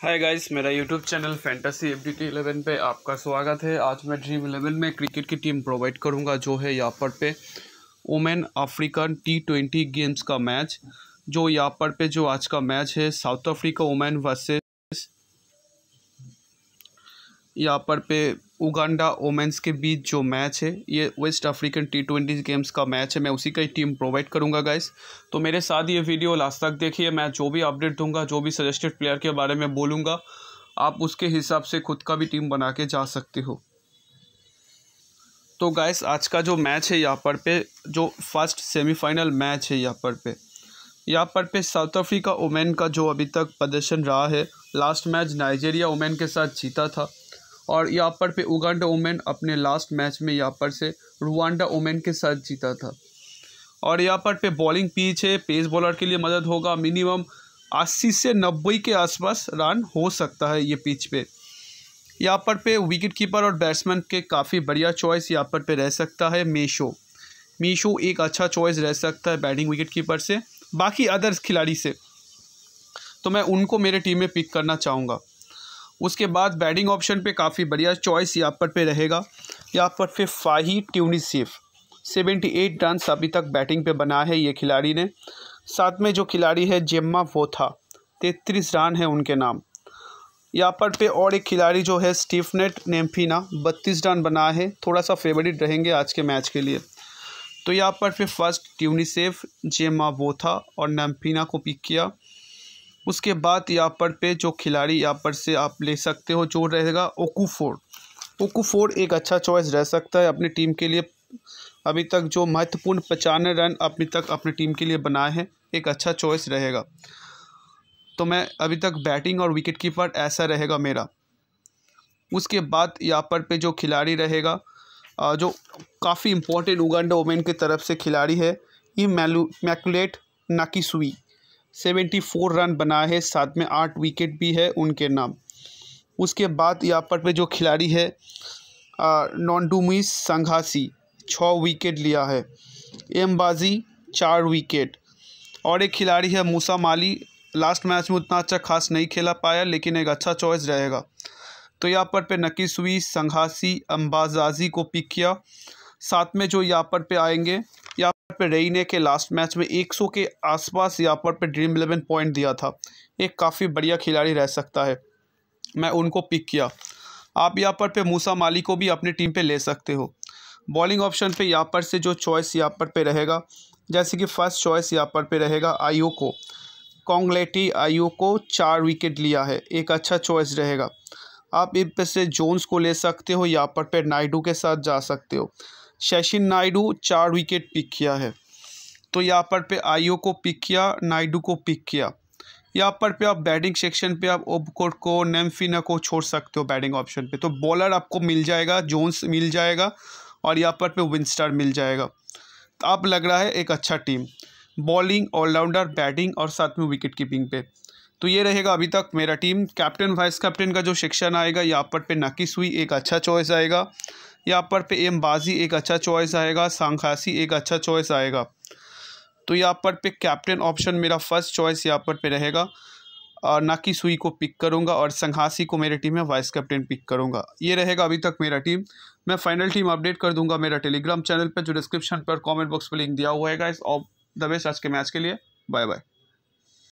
हाय guys मेरा YouTube channel fantasy F D eleven पर आपका स्वागत है आज मैं ड्रीम इलेवन में क्रिकेट की टीम प्रोवाइड करूंगा जो है यहाँ पर पे women African T twenty games का मैच जो यहाँ पर पे जो आज का मैच है साउथ अफ्रीका वोमेन वर्सेस यहाँ पर पे उगांडा ओमेंस के बीच जो मैच है ये West African T twenty games का मैच है मैं उसी का ही टीम प्रोवाइड करूँगा गाइस तो मेरे साथ ये वीडियो लास्ट तक देखिए मैं जो भी अपडेट दूंगा जो भी सजेस्टेड प्लेयर के बारे में बोलूँगा आप उसके हिसाब से खुद का भी टीम बना के जा सकते हो तो गाइस आज का जो मैच है यहाँ पर पे जो फर्स्ट सेमीफाइनल मैच है यहाँ पर पे यहाँ पर पे साउथ अफ्रीका ओमेन का जो अभी तक प्रदर्शन रहा है लास्ट मैच नाइजेरिया ओमेन के साथ जीता था और यहाँ पर पे उगांडा ओमेन अपने लास्ट मैच में यहाँ पर से रुआंडा ओमेन के साथ जीता था और यहाँ पर पे बॉलिंग पीच है पेस बॉलर के लिए मदद होगा मिनिमम अस्सी से नब्बे के आसपास रन हो सकता है ये पिच पे यहाँ पर पे विकेट कीपर और बैट्समैन के काफ़ी बढ़िया चॉइस यहाँ पर पे रह सकता है मीशो मीशो एक अच्छा चॉइस रह सकता है बैटिंग विकेट कीपर से बाकी अदर्स खिलाड़ी से तो मैं उनको मेरे टीम में पिक करना चाहूँगा उसके बाद बैटिंग ऑप्शन पे काफ़ी बढ़िया चॉइस यहाँ पर पे रहेगा यहाँ पर फिर फाही ट्यूनिसिफ सेवेंटी एट रन अभी तक बैटिंग पे बना है ये खिलाड़ी ने साथ में जो खिलाड़ी है जेम्मा वो था तैतीस रन है उनके नाम यहाँ पर पे और एक खिलाड़ी जो है स्टीफनेट नेम्फीना बत्तीस रन बना है थोड़ा सा फेवरेट रहेंगे आज के मैच के लिए तो यहाँ पर फिर फर्स्ट ट्यूनिसेफ जेमा वोथा और नम्फीना को पिक किया उसके बाद यहाँ पर पे जो खिलाड़ी यहाँ पर से आप ले सकते हो जो रहेगा ओकूफोर्ड ओकूफोर एक अच्छा चॉइस रह सकता है अपनी टीम के लिए अभी तक जो महत्वपूर्ण पचानवे रन अभी तक अपनी टीम के लिए बनाए हैं एक अच्छा चॉइस रहेगा तो मैं अभी तक बैटिंग और विकेट कीपर ऐसा रहेगा मेरा उसके बाद यहाँ पर पे जो खिलाड़ी रहेगा जो काफ़ी इम्पोर्टेंट उगंडा ओमेन की तरफ से खिलाड़ी है ये मैलू मैकुलेट नाकिसुई सेवेंटी फोर रन बनाए हैं साथ में आठ विकेट भी है उनके नाम उसके बाद यहाँ पर पे जो खिलाड़ी है नॉन्डुमी संघासी छः विकेट लिया है एमबाजी चार विकेट और एक खिलाड़ी है मूसा माली लास्ट मैच में उतना अच्छा खास नहीं खेला पाया लेकिन एक अच्छा चॉइस रहेगा तो यहाँ पर पे नकी सुई संघासी अम्बाजाजी को पिक किया साथ में जो यहाँ पर पे आएंगे यहाँ पर रेई ने के लास्ट मैच में 100 के आसपास यहाँ पर पे ड्रीम इलेवन पॉइंट दिया था एक काफ़ी बढ़िया खिलाड़ी रह सकता है मैं उनको पिक किया आप यहाँ पर पे मूसा माली को भी अपनी टीम पे ले सकते हो बॉलिंग ऑप्शन पे यहाँ पर से जो चॉइस यहाँ पर पे रहेगा जैसे कि फर्स्ट चॉइस यहाँ पर पे रहेगा आईओ को कॉन्गलेटी आईओ को चार विकेट लिया है एक अच्छा चॉइस रहेगा आप इन पे से जोन्स को ले सकते हो यहाँ पर पे नायडू के साथ जा सकते हो शशिन नायडू चार विकेट पिक किया है तो यहाँ पर पे आईओ को पिक किया नायडू को पिक किया यहाँ पर पे आप बैटिंग सेक्शन पे आप ओबकोट को नेमफिना को छोड़ सकते हो बैटिंग ऑप्शन पे तो बॉलर आपको मिल जाएगा जोन्स मिल जाएगा और यहाँ पर पे विंस्टर मिल जाएगा तो आप लग रहा है एक अच्छा टीम बॉलिंग ऑलराउंडर बैटिंग और साथ में विकेट कीपिंग पे तो ये रहेगा अभी तक मेरा टीम कैप्टन वाइस कैप्टन का जो सेक्शन आएगा यहाँ पर पे नकीस हुई एक अच्छा चॉइस आएगा यहाँ पर पे एम्बाजी एक अच्छा चॉइस आएगा सांखासी एक अच्छा चॉइस आएगा तो यहाँ पर पे कैप्टन ऑप्शन मेरा फर्स्ट चॉइस यहाँ पर पे रहेगा और कि सुई को पिक करूँगा और संघासी को मेरी टीम में वाइस कैप्टन पिक करूंगा ये रहेगा अभी तक मेरा टीम मैं फाइनल टीम अपडेट कर दूंगा मेरा टेलीग्राम चैनल पर जो डिस्क्रिप्शन पर कमेंट बॉक्स पर लिंक दिया हुआ है इस और द बेस्ट आज के मैच के लिए बाय बाय